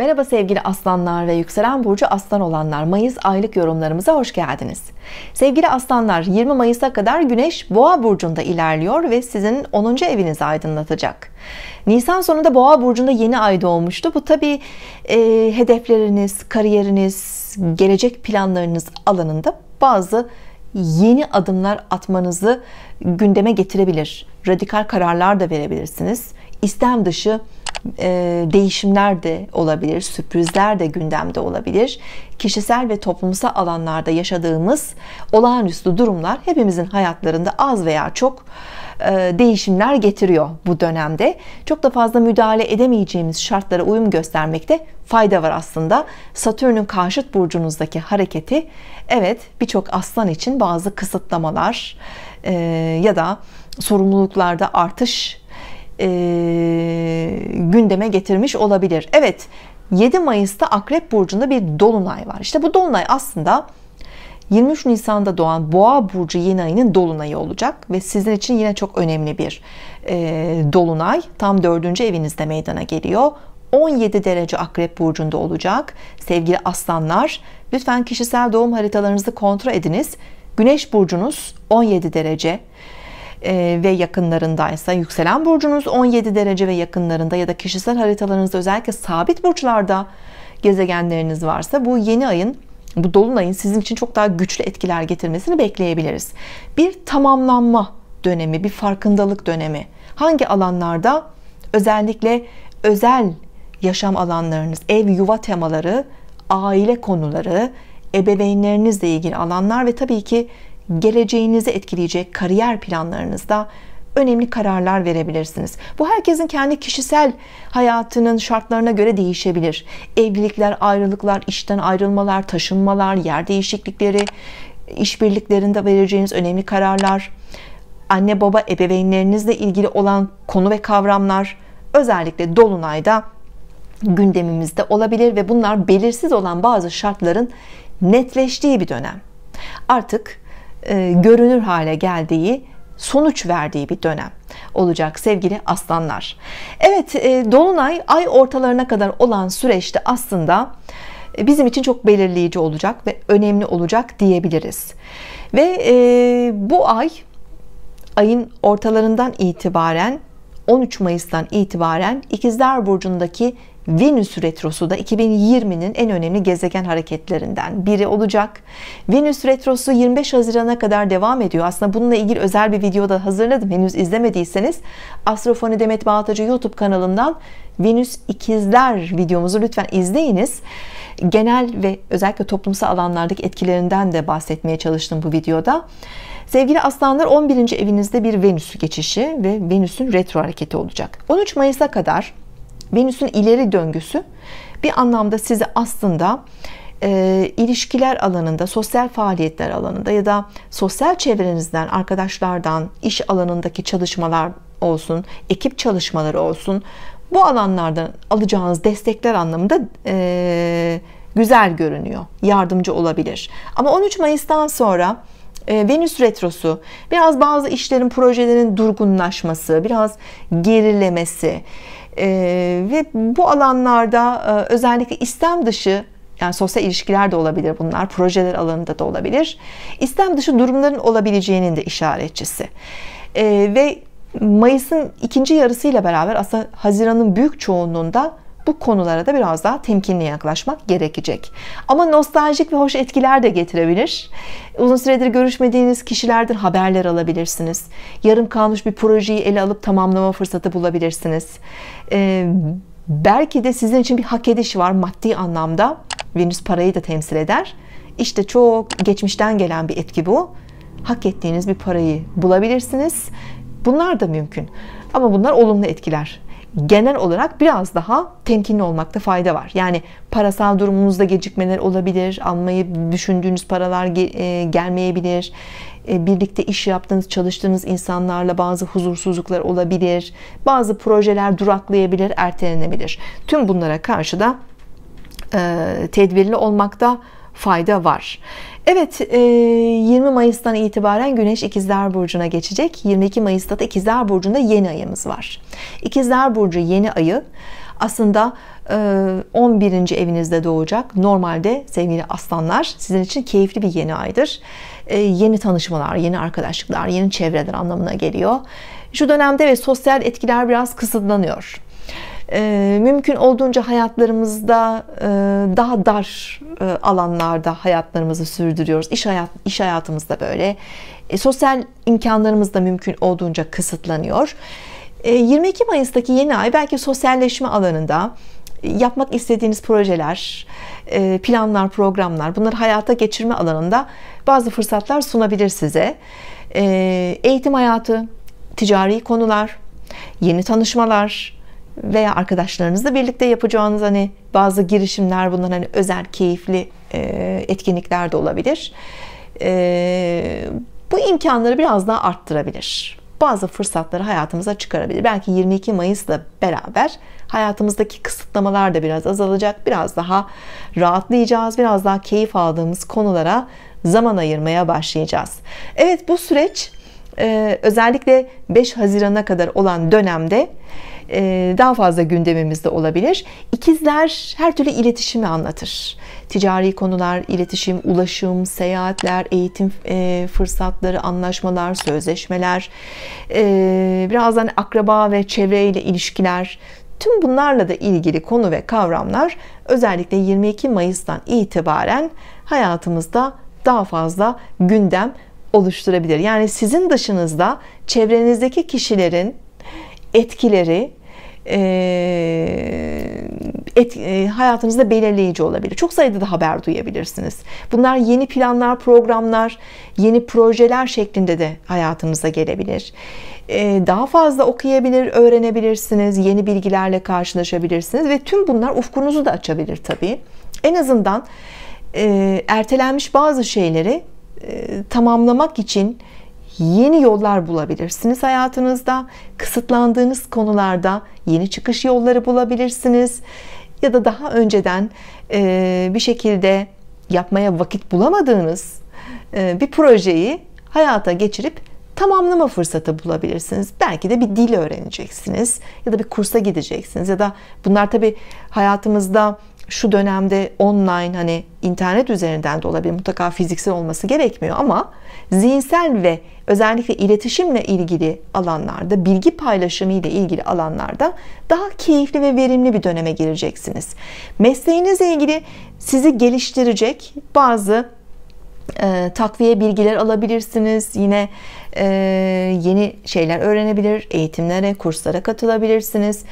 Merhaba sevgili aslanlar ve yükselen burcu aslan olanlar Mayıs aylık yorumlarımıza hoş geldiniz. Sevgili aslanlar 20 Mayıs'a kadar güneş boğa burcunda ilerliyor ve sizin 10. evinizi aydınlatacak. Nisan sonunda boğa burcunda yeni ay doğmuştu. Bu tabi e, hedefleriniz, kariyeriniz, gelecek planlarınız alanında bazı yeni adımlar atmanızı gündeme getirebilir. Radikal kararlar da verebilirsiniz. İstem dışı e, değişimler de olabilir, sürprizler de gündemde olabilir. Kişisel ve toplumsal alanlarda yaşadığımız olağanüstü durumlar hepimizin hayatlarında az veya çok e, değişimler getiriyor bu dönemde. Çok da fazla müdahale edemeyeceğimiz şartlara uyum göstermekte fayda var aslında. Satürn'ün karşıt burcunuzdaki hareketi evet birçok aslan için bazı kısıtlamalar e, ya da sorumluluklarda artış e, gündeme getirmiş olabilir. Evet 7 Mayıs'ta Akrep Burcu'nda bir dolunay var. İşte bu dolunay aslında 23 Nisan'da doğan Boğa Burcu yeni ayının dolunayı olacak ve sizin için yine çok önemli bir e, dolunay. Tam 4. evinizde meydana geliyor. 17 derece Akrep Burcu'nda olacak. Sevgili aslanlar lütfen kişisel doğum haritalarınızı kontrol ediniz. Güneş burcunuz 17 derece. E, ve yakınlarındaysa yükselen burcunuz 17 derece ve yakınlarında ya da kişisel haritalarınızda özellikle sabit burçlarda gezegenleriniz varsa bu yeni ayın bu dolunayın sizin için çok daha güçlü etkiler getirmesini bekleyebiliriz. Bir tamamlanma dönemi, bir farkındalık dönemi. Hangi alanlarda özellikle özel yaşam alanlarınız, ev yuva temaları, aile konuları, ebeveynlerinizle ilgili alanlar ve tabii ki geleceğinizi etkileyecek kariyer planlarınızda önemli kararlar verebilirsiniz. Bu herkesin kendi kişisel hayatının şartlarına göre değişebilir. Evlilikler, ayrılıklar, işten ayrılmalar, taşınmalar, yer değişiklikleri, işbirliklerinde vereceğiniz önemli kararlar, anne baba ebeveynlerinizle ilgili olan konu ve kavramlar özellikle dolunayda gündemimizde olabilir ve bunlar belirsiz olan bazı şartların netleştiği bir dönem. Artık e, görünür hale geldiği sonuç verdiği bir dönem olacak sevgili aslanlar. Evet e, dolunay ay ortalarına kadar olan süreçte aslında e, bizim için çok belirleyici olacak ve önemli olacak diyebiliriz. Ve e, bu ay ayın ortalarından itibaren 13 Mayıs'tan itibaren İkizler Burcu'ndaki Venüs Retrosu da 2020'nin en önemli gezegen hareketlerinden biri olacak. Venüs Retrosu 25 Haziran'a kadar devam ediyor. Aslında bununla ilgili özel bir video da hazırladım. Henüz izlemediyseniz Astrofoni Demet Bağatacı YouTube kanalından Venüs İkizler videomuzu lütfen izleyiniz genel ve özellikle toplumsal alanlardaki etkilerinden de bahsetmeye çalıştım bu videoda. Sevgili aslanlar 11. evinizde bir Venüs geçişi ve Venüs'ün retro hareketi olacak. 13 Mayıs'a kadar Venüs'ün ileri döngüsü bir anlamda sizi aslında e, ilişkiler alanında, sosyal faaliyetler alanında ya da sosyal çevrenizden, arkadaşlardan, iş alanındaki çalışmalar olsun, ekip çalışmaları olsun bu alanlardan alacağınız destekler anlamında e, güzel görünüyor. Yardımcı olabilir. Ama 13 Mayıs'tan sonra e, Venüs Retrosu biraz bazı işlerin, projelerin durgunlaşması, biraz gerilemesi e, ve bu alanlarda e, özellikle istem dışı yani sosyal ilişkiler de olabilir bunlar, projeler alanında da olabilir. İstem dışı durumların olabileceğinin de işaretçisi. E, ve Mayıs'ın ikinci yarısıyla beraber aslında Haziran'ın büyük çoğunluğunda bu konulara da biraz daha temkinli yaklaşmak gerekecek. Ama nostaljik ve hoş etkiler de getirebilir. Uzun süredir görüşmediğiniz kişilerden haberler alabilirsiniz. Yarım kalmış bir projeyi ele alıp tamamlama fırsatı bulabilirsiniz. Ee, belki de sizin için bir hak ediş var maddi anlamda. Venüs parayı da temsil eder. İşte çok geçmişten gelen bir etki bu. Hak ettiğiniz bir parayı bulabilirsiniz Bunlar da mümkün. Ama bunlar olumlu etkiler. Genel olarak biraz daha temkinli olmakta fayda var. Yani parasal durumunuzda gecikmeler olabilir, almayı düşündüğünüz paralar e, gelmeyebilir, e, birlikte iş yaptığınız, çalıştığınız insanlarla bazı huzursuzluklar olabilir, bazı projeler duraklayabilir, ertelenebilir. Tüm bunlara karşı da e, tedbirli olmakta fayda var. Evet 20 e, Mayıs'tan itibaren Güneş İkizler Burcu'na geçecek. 22 Mayıs'ta da İkizler Burcu'nda yeni ayımız var. İkizler Burcu yeni ayı aslında 11. E, evinizde doğacak. Normalde sevgili aslanlar sizin için keyifli bir yeni aydır. E, yeni tanışmalar, yeni arkadaşlıklar, yeni çevreler anlamına geliyor. Şu dönemde ve sosyal etkiler biraz kısıtlanıyor. Ee, mümkün olduğunca hayatlarımızda e, daha dar e, alanlarda hayatlarımızı sürdürüyoruz. İş, hayat, iş hayatımızda böyle. E, sosyal imkanlarımız da mümkün olduğunca kısıtlanıyor. 22 Mayıs'taki yeni ay belki sosyalleşme alanında yapmak istediğiniz projeler, planlar, programlar bunları hayata geçirme alanında bazı fırsatlar sunabilir size. Eğitim hayatı, ticari konular, yeni tanışmalar, veya arkadaşlarınızla birlikte yapacağınız hani bazı girişimler bunlar hani özel keyifli etkinlikler de olabilir. Bu imkanları biraz daha arttırabilir. Bazı fırsatları hayatımıza çıkarabilir. Belki 22 Mayıs'la beraber hayatımızdaki kısıtlamalar da biraz azalacak. Biraz daha rahatlayacağız. Biraz daha keyif aldığımız konulara zaman ayırmaya başlayacağız. Evet bu süreç özellikle 5 Haziran'a kadar olan dönemde e, daha fazla gündemimizde olabilir. İkizler her türlü iletişimi anlatır. Ticari konular, iletişim, ulaşım, seyahatler, eğitim e, fırsatları, anlaşmalar, sözleşmeler, e, birazdan akraba ve çevreyle ilişkiler, Tüm bunlarla da ilgili konu ve kavramlar özellikle 22 Mayıs'tan itibaren hayatımızda daha fazla gündem oluşturabilir. Yani sizin dışınızda çevrenizdeki kişilerin etkileri ee, et, e, hayatınızda belirleyici olabilir. Çok sayıda da haber duyabilirsiniz. Bunlar yeni planlar, programlar, yeni projeler şeklinde de hayatınıza gelebilir. Ee, daha fazla okuyabilir, öğrenebilirsiniz, yeni bilgilerle karşılaşabilirsiniz ve tüm bunlar ufkunuzu da açabilir tabii. En azından e, ertelenmiş bazı şeyleri e, tamamlamak için yeni yollar bulabilirsiniz hayatınızda. Kısıtlandığınız konularda yeni çıkış yolları bulabilirsiniz. Ya da daha önceden bir şekilde yapmaya vakit bulamadığınız bir projeyi hayata geçirip tamamlama fırsatı bulabilirsiniz. Belki de bir dil öğreneceksiniz ya da bir kursa gideceksiniz ya da bunlar tabi hayatımızda şu dönemde online hani internet üzerinden de olabilir. Mutlaka fiziksel olması gerekmiyor ama zihinsel ve özellikle iletişimle ilgili alanlarda, bilgi paylaşımı ile ilgili alanlarda daha keyifli ve verimli bir döneme gireceksiniz. Mesleğinizle ilgili sizi geliştirecek bazı e, takviye bilgiler alabilirsiniz. Yine e, yeni şeyler öğrenebilir, eğitimlere, kurslara katılabilirsiniz.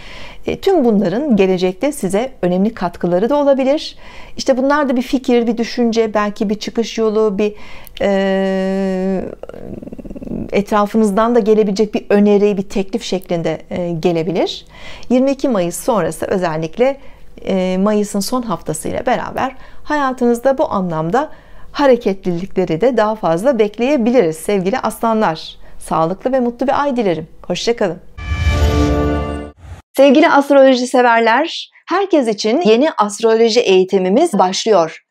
E, tüm bunların gelecekte size önemli katkıları da olabilir. İşte bunlar da bir fikir, bir düşünce, belki bir çıkış yolu, bir e, etrafınızdan da gelebilecek bir öneri, bir teklif şeklinde e, gelebilir. 22 Mayıs sonrası özellikle e, Mayıs'ın son haftasıyla beraber hayatınızda bu anlamda hareketlilikleri de daha fazla bekleyebiliriz sevgili aslanlar. Sağlıklı ve mutlu bir ay dilerim. Hoşçakalın. Sevgili astroloji severler, herkes için yeni astroloji eğitimimiz başlıyor.